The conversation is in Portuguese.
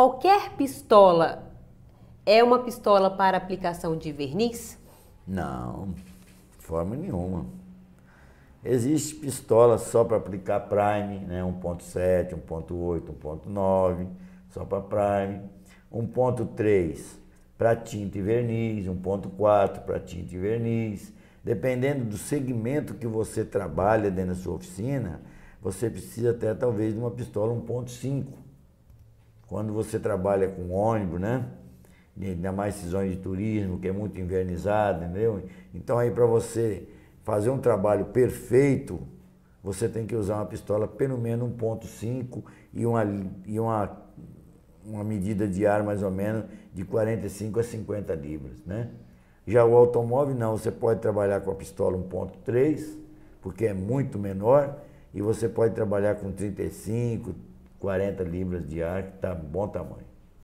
Qualquer pistola é uma pistola para aplicação de verniz? Não, de forma nenhuma. Existe pistola só para aplicar prime, né? 1.7, 1.8, 1.9, só para prime. 1.3 para tinta e verniz, 1.4 para tinta e verniz. Dependendo do segmento que você trabalha dentro da sua oficina, você precisa até talvez de uma pistola 1.5 quando você trabalha com ônibus, né? Ainda mais cisões de turismo, que é muito invernizado, entendeu? Então aí para você fazer um trabalho perfeito, você tem que usar uma pistola pelo menos 1.5 e uma, e uma, uma medida de ar mais ou menos de 45 a 50 libras, né? Já o automóvel não, você pode trabalhar com a pistola 1.3, porque é muito menor, e você pode trabalhar com 35, 40 libras de ar, que está bom tamanho.